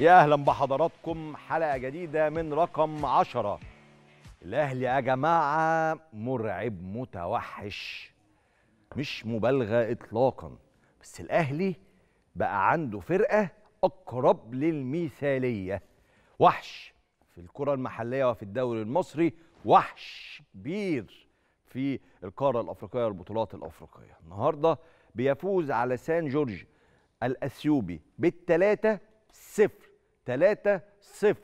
يا اهلا بحضراتكم حلقه جديده من رقم عشرة الاهلي يا جماعه مرعب متوحش مش مبالغه اطلاقا بس الاهلي بقى عنده فرقه اقرب للمثاليه وحش في الكره المحليه وفي الدوري المصري وحش كبير في القاره الافريقيه والبطولات الافريقيه النهارده بيفوز على سان جورج الاثيوبي بالثلاثه صفر 3 0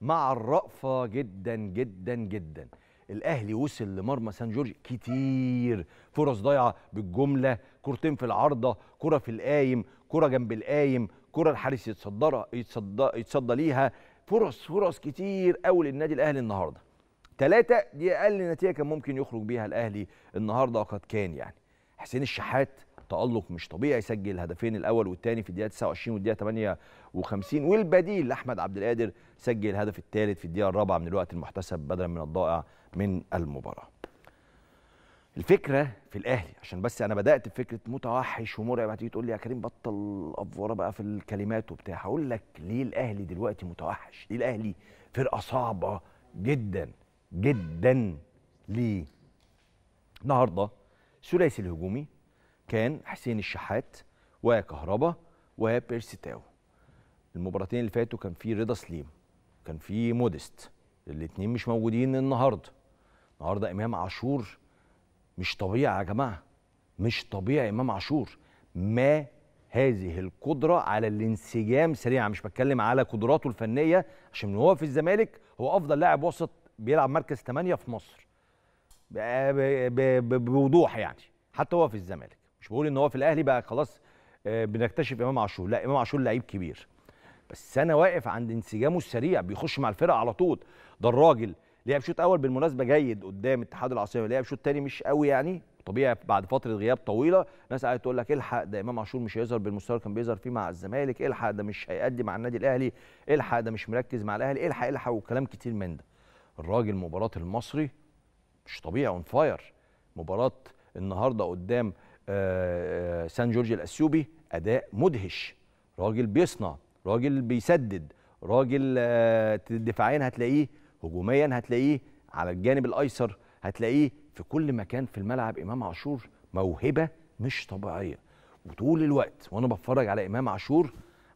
مع الرأفة جدا جدا جدا الاهلي وصل لمرمى سان جورج كتير فرص ضايعه بالجمله كورتين في العارضه كره في القايم كره جنب القايم كره الحارس يتصدرها يتصدى يتصدى ليها فرص فرص كتير قوي للنادي الاهلي النهارده تلاتة دي اقل نتيجه كان ممكن يخرج بيها الاهلي النهارده وقد كان يعني حسين الشحات تالق مش طبيعي سجل الهدفين الاول والثاني في الدقيقه 29 والدقيقه 58 والبديل احمد عبد القادر سجل الهدف الثالث في الدقيقه الرابعه من الوقت المحتسب بدلا من الضائع من المباراه الفكره في الاهلي عشان بس انا بدات بفكره متوحش ومرعب هتيجي تقول لي يا كريم بطل افوره بقى في الكلمات وبتاع هقول لك ليه الاهلي دلوقتي متوحش ليه الاهلي فرقه صعبه جدا جدا ليه النهارده ثلاثي الهجومي كان حسين الشحات وكهربا وبيرسيتاو المباراتين اللي فاتوا كان في رضا سليم كان في مودست الاثنين مش موجودين النهارده النهارده امام عاشور مش طبيعي يا جماعه مش طبيعي امام عاشور ما هذه القدره على الانسجام سريعا مش بتكلم على قدراته الفنيه عشان هو في الزمالك هو افضل لاعب وسط بيلعب مركز 8 في مصر بوضوح يعني حتى هو في الزمالك مش بقول ان هو في الاهلي بقى خلاص آه، بنكتشف امام عاشور لا امام عاشور لعيب كبير بس انا واقف عند انسجامه السريع بيخش مع الفرقه على طول ده الراجل لعب شوط اول بالمناسبه جيد قدام اتحاد العاصمه لعب شوط تاني مش قوي يعني طبيعي بعد فتره غياب طويله ناس قاعده تقول لك الحق ده امام عاشور مش هيظهر بالمستوى اللي كان بيظهر فيه مع الزمالك الحق ده مش هيأدي مع النادي الاهلي الحق ده مش مركز مع الاهلي الحق الحق وكلام كتير من ده الراجل مباراه المصري مش طبيعي اون فاير مباراه النهارده قدام آه، آه، سان جورج الاثيوبي اداء مدهش راجل بيصنع راجل بيسدد راجل آه، دفاعيا هتلاقيه هجوميا هتلاقيه على الجانب الايسر هتلاقيه في كل مكان في الملعب امام عاشور موهبه مش طبيعيه وطول الوقت وانا بتفرج على امام عاشور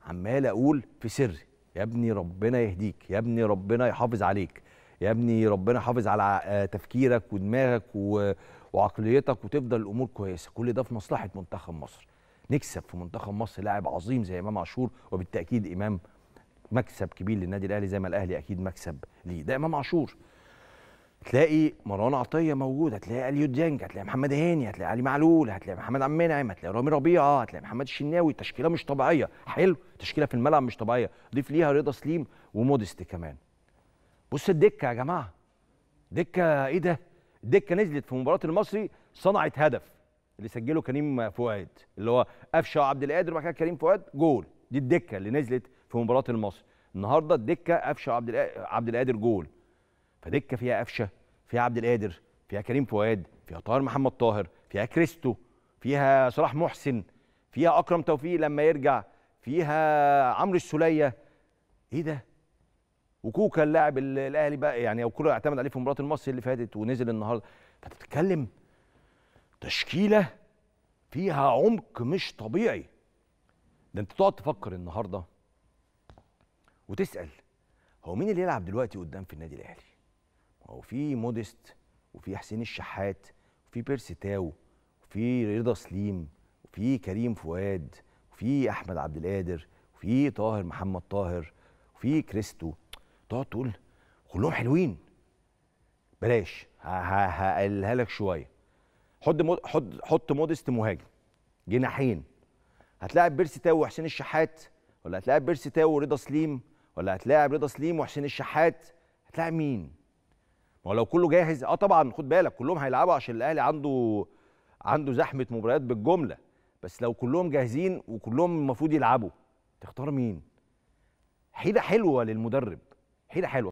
عمال اقول في سري يا ابني ربنا يهديك يا ابني ربنا يحافظ عليك يا ابني ربنا حافظ على آه، تفكيرك ودماغك وعقليتك وتفضل الامور كويسه كل ده في مصلحه منتخب مصر نكسب في منتخب مصر لاعب عظيم زي امام عاشور وبالتاكيد امام مكسب كبير للنادي الاهلي زي ما الاهلي اكيد مكسب ليه ده امام عاشور تلاقي مروان عطيه موجود هتلاقي اليو ديانج هتلاقي محمد هاني هتلاقي علي معلول هتلاقي محمد عم منعم هتلاقي رامي ربيعه هتلاقي محمد الشناوي تشكيله مش طبيعيه حلو تشكيله في الملعب مش طبيعيه ضيف ليها رضا سليم وموديست كمان بص الدكه يا جماعه دكه ايه ده الدكه نزلت في مباراه المصري صنعت هدف اللي سجله كريم فؤاد اللي هو قفشه عبد القادر وبعد كده كريم فؤاد جول دي الدكه اللي نزلت في مباراه المصري النهارده الدكه قفشه عبد عبد القادر جول فدكه فيها قفشه فيها عبد القادر فيها كريم فؤاد فيها طاهر محمد طاهر فيها كريستو فيها صلاح محسن فيها اكرم توفيق لما يرجع فيها عمرو السوليه ايه ده وكوكا اللاعب الاهلي بقى يعني او كولر اعتمد عليه في مباراه المصري اللي فاتت ونزل النهارده فانت بتتكلم تشكيله فيها عمق مش طبيعي ده انت تقعد تفكر النهارده وتسال هو مين اللي يلعب دلوقتي قدام في النادي الاهلي هو في موديست وفي حسين الشحات وفي بيرسي تاو وفي رضا سليم وفي كريم فؤاد وفي احمد عبد القادر وفي طاهر محمد طاهر وفي كريستو تقعد تقول كلهم حلوين بلاش هقللها لك شويه حط حط حط مودست مهاجم جناحين هتلاعب بيرسي تاو وحسين الشحات ولا هتلاعب بيرسي تاو ورضا سليم ولا هتلاعب رضا سليم وحسين الشحات هتلاعب مين؟ ما هو لو كله جاهز اه طبعا خد بالك كلهم هيلعبوا عشان الاهلي عنده عنده زحمه مباريات بالجمله بس لو كلهم جاهزين وكلهم المفروض يلعبوا تختار مين؟ حيله حلوه للمدرب حيله حلوه